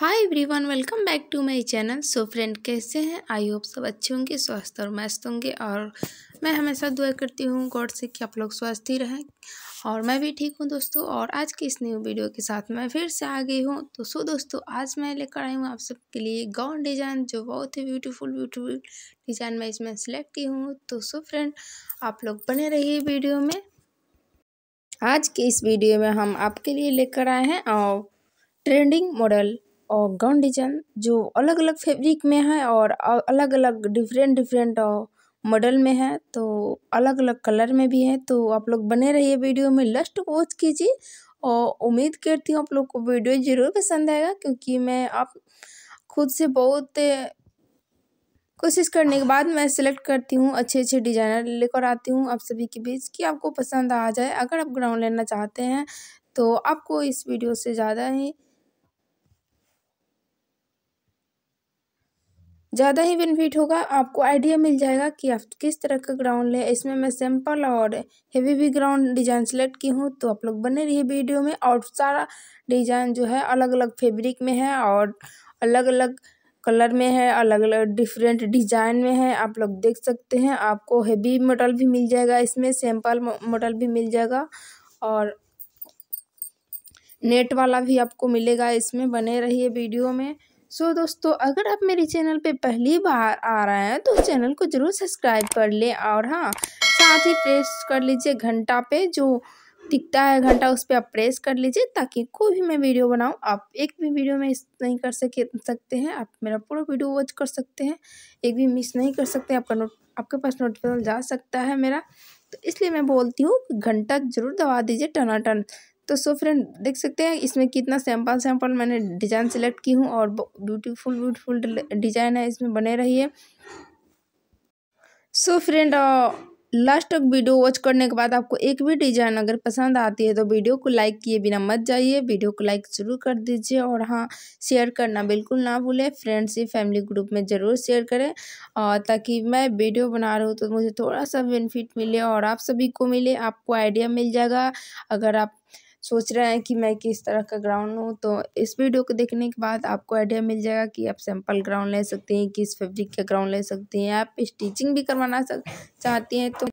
hi everyone welcome back to my channel so friend कैसे हैं I hope सब अच्छे होंगे स्वस्थ और मस्त होंगे और मैं हमेशा दुआ करती हूँ गॉड से कि आप लोग स्वस्थ ही रहें और मैं भी ठीक हूँ दोस्तों और आज की इस न्यू वीडियो के साथ मैं फिर से आ गई हूँ तो सो दोस्तों आज मैं लेकर आई हूँ आप सबके लिए गाउन डिज़ाइन जो बहुत ही ब्यूटीफुल ब्यूटीफुल डिज़ाइन मैं इसमें सेलेक्ट की हूँ तो सो फ्रेंड आप लोग बने रहिए वीडियो में आज के इस वीडियो में हम आपके लिए लेकर आए हैं और ट्रेंडिंग मॉडल और गाउन डिजाइन जो अलग अलग फैब्रिक में है और अलग अलग डिफरेंट डिफरेंट मॉडल में है तो अलग अलग कलर में भी है तो आप लोग बने रहिए वीडियो में लस्ट वॉच कीजिए और उम्मीद करती हूँ आप लोग को वीडियो ज़रूर पसंद आएगा क्योंकि मैं आप खुद से बहुत कोशिश करने के बाद मैं सेलेक्ट करती हूँ अच्छे अच्छे डिज़ाइनर लेकर आती हूँ आप सभी के बीच कि आपको पसंद आ जाए अगर आप ग्राउंड लेना चाहते हैं तो आपको इस वीडियो से ज़्यादा ही ज़्यादा ही बेनिफिट होगा आपको आइडिया मिल जाएगा कि आप किस तरह का ग्राउंड लें इसमें मैं सिंपल और हेवी भी ग्राउंड डिज़ाइन सेलेक्ट की हूँ तो आप लोग बने रहिए वीडियो में और सारा डिज़ाइन जो है अलग अलग फैब्रिक में है और अलग अलग कलर में है अलग अलग डिफरेंट डिजाइन में है आप लोग देख सकते हैं आपको हेवी मॉडल भी मिल जाएगा इसमें सैम्पल मॉडल भी मिल जाएगा और नेट वाला भी आपको मिलेगा इसमें बने रहिए वीडियो में सो so, दोस्तों अगर आप मेरे चैनल पे पहली बार आ रहे हैं तो चैनल को ज़रूर सब्सक्राइब कर लें और हाँ साथ ही प्रेस कर लीजिए घंटा पे जो दिखता है घंटा उस पर आप प्रेस कर लीजिए ताकि कोई भी मैं वीडियो बनाऊँ आप एक भी वीडियो में नहीं कर सके सकते हैं आप मेरा पूरा वीडियो वॉच कर सकते हैं एक भी मिस नहीं कर सकते आपका नोट आपके पास नोटिफिकेशन जा सकता है मेरा तो इसलिए मैं बोलती हूँ घंटा जरूर दबा दीजिए टनाटन तो सो फ्रेंड देख सकते हैं इसमें कितना सैम्पल सैंपल मैंने डिज़ाइन सेलेक्ट की हूँ और ब्यूटीफुल ब्यूटीफुल डिज़ाइन है इसमें बने रही है सो फ्रेंड लास्ट तक वीडियो वॉच करने के बाद आपको एक भी डिजाइन अगर पसंद आती है तो वीडियो को लाइक किए बिना मत जाइए वीडियो को लाइक जरूर कर दीजिए और हाँ शेयर करना बिल्कुल ना भूलें फ्रेंड्स या फैमिली ग्रुप में ज़रूर शेयर करें और ताकि मैं वीडियो बना रहा हूँ तो मुझे थोड़ा सा बेनिफिट मिले और आप सभी को मिले आपको आइडिया मिल जाएगा अगर आप सोच रहे हैं कि मैं किस तरह का ग्राउंड लूँ तो इस वीडियो को देखने के बाद आपको आइडिया मिल जाएगा कि आप सैंपल ग्राउंड ले सकते हैं किस फैब्रिक का ग्राउंड ले सकते हैं आप स्टिचिंग भी करवाना सक चाहती हैं तो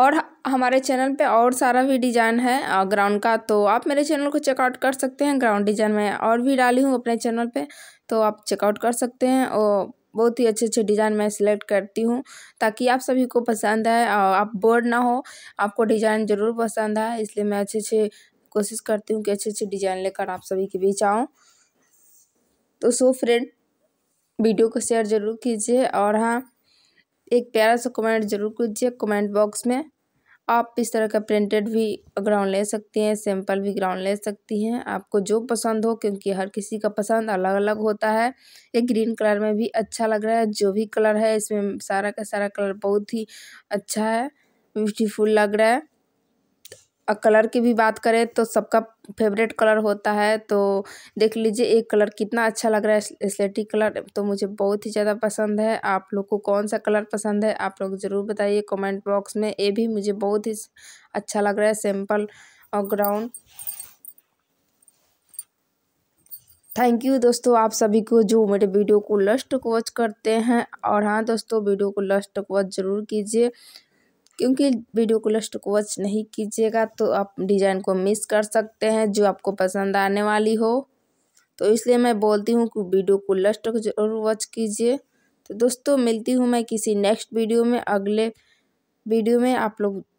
और हमारे चैनल पे और सारा भी डिज़ाइन है ग्राउंड का तो आप मेरे चैनल को चेकआउट कर सकते हैं ग्राउंड डिज़ाइन में और भी डाली हूँ अपने चैनल पे तो आप चेकआउट कर सकते हैं और बहुत ही अच्छे अच्छे डिज़ाइन मैं सिलेक्ट करती हूँ ताकि आप सभी को पसंद आए और आप बोर्ड ना हो आपको डिज़ाइन ज़रूर पसंद आए इसलिए मैं अच्छे अच्छे कोशिश करती हूँ कि अच्छे अच्छे डिजाइन लेकर आप सभी के बीच आऊँ तो सो फ्रेंड वीडियो को शेयर ज़रूर कीजिए और हाँ एक प्यारा सा कमेंट जरूर कीजिए कमेंट बॉक्स में आप इस तरह का प्रिंटेड भी ग्राउंड ले सकती हैं सैंपल भी ग्राउंड ले सकती हैं आपको जो पसंद हो क्योंकि हर किसी का पसंद अलग अलग होता है ये ग्रीन कलर में भी अच्छा लग रहा है जो भी कलर है इसमें सारा का सारा कलर बहुत ही अच्छा है ब्यूटीफुल लग रहा है और कलर की भी बात करें तो सबका फेवरेट कलर होता है तो देख लीजिए एक कलर कितना अच्छा लग रहा है स्लेटी कलर तो मुझे बहुत ही ज़्यादा पसंद है आप लोग को कौन सा कलर पसंद है आप लोग ज़रूर बताइए कमेंट बॉक्स में ये भी मुझे बहुत ही अच्छा लग रहा है सिंपल और ग्राउंड थैंक यू दोस्तों आप सभी को जो मेरे वीडियो को लस्ट वॉच करते हैं और हाँ दोस्तों वीडियो को लस्ट वॉच ज़रूर कीजिए क्योंकि वीडियो को लास्ट को वॉच नहीं कीजिएगा तो आप डिज़ाइन को मिस कर सकते हैं जो आपको पसंद आने वाली हो तो इसलिए मैं बोलती हूँ कि वीडियो को लास्ट को जरूर वॉच कीजिए तो दोस्तों मिलती हूँ मैं किसी नेक्स्ट वीडियो में अगले वीडियो में आप लोग